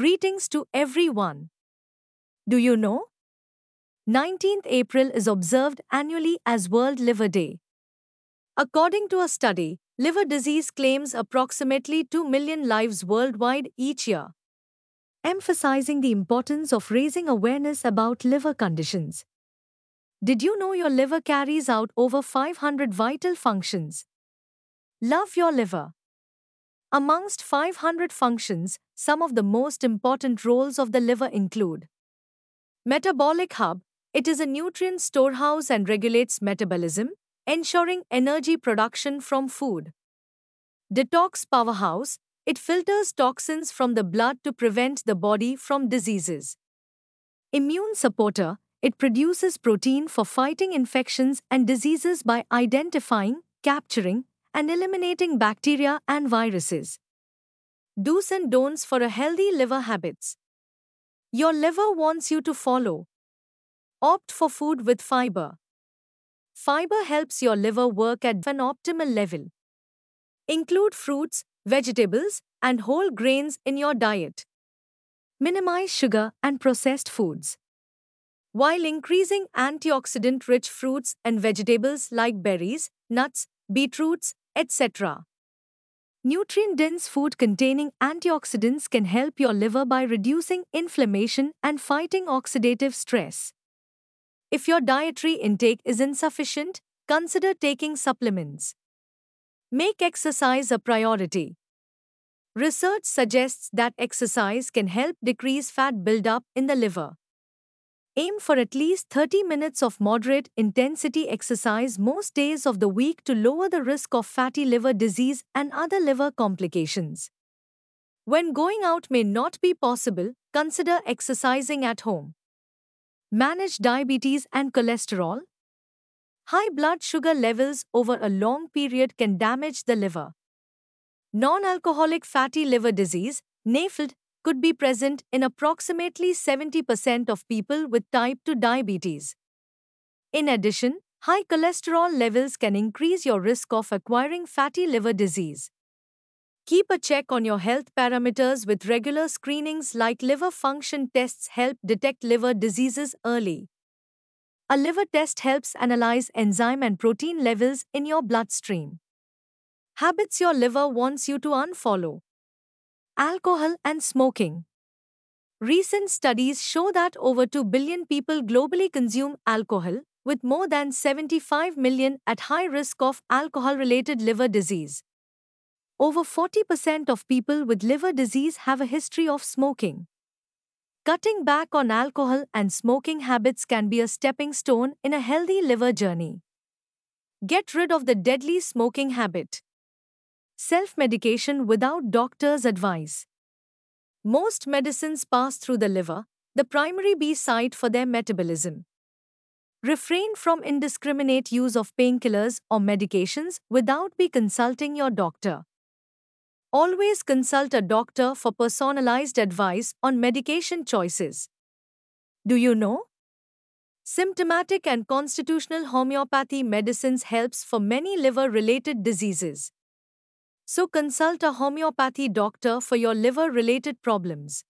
Greetings to everyone. Do you know? 19th April is observed annually as World Liver Day. According to a study, liver disease claims approximately 2 million lives worldwide each year, emphasizing the importance of raising awareness about liver conditions. Did you know your liver carries out over 500 vital functions? Love your liver. Amongst 500 functions, some of the most important roles of the liver include Metabolic hub, it is a nutrient storehouse and regulates metabolism, ensuring energy production from food. Detox powerhouse, it filters toxins from the blood to prevent the body from diseases. Immune supporter, it produces protein for fighting infections and diseases by identifying, capturing, and eliminating bacteria and viruses. Do's and don'ts for a healthy liver habits. Your liver wants you to follow. Opt for food with fiber. Fiber helps your liver work at an optimal level. Include fruits, vegetables, and whole grains in your diet. Minimize sugar and processed foods. While increasing antioxidant rich fruits and vegetables like berries, nuts, beetroots, etc. Nutrient dense food containing antioxidants can help your liver by reducing inflammation and fighting oxidative stress. If your dietary intake is insufficient, consider taking supplements. Make exercise a priority. Research suggests that exercise can help decrease fat buildup in the liver. Aim for at least 30 minutes of moderate intensity exercise most days of the week to lower the risk of fatty liver disease and other liver complications. When going out may not be possible, consider exercising at home. Manage diabetes and cholesterol. High blood sugar levels over a long period can damage the liver. Non alcoholic fatty liver disease, NAFLD, could be present in approximately 70% of people with type 2 diabetes. In addition, high cholesterol levels can increase your risk of acquiring fatty liver disease. Keep a check on your health parameters with regular screenings like liver function tests help detect liver diseases early. A liver test helps analyze enzyme and protein levels in your bloodstream. Habits your liver wants you to unfollow alcohol, and smoking. Recent studies show that over 2 billion people globally consume alcohol, with more than 75 million at high risk of alcohol related liver disease. Over 40% of people with liver disease have a history of smoking. Cutting back on alcohol and smoking habits can be a stepping stone in a healthy liver journey. Get rid of the deadly smoking habit. Self-medication without doctor's advice. Most medicines pass through the liver, the primary B site for their metabolism. Refrain from indiscriminate use of painkillers or medications without be consulting your doctor. Always consult a doctor for personalized advice on medication choices. Do you know? Symptomatic and constitutional homeopathy medicines helps for many liver-related diseases. So consult a homeopathy doctor for your liver related problems.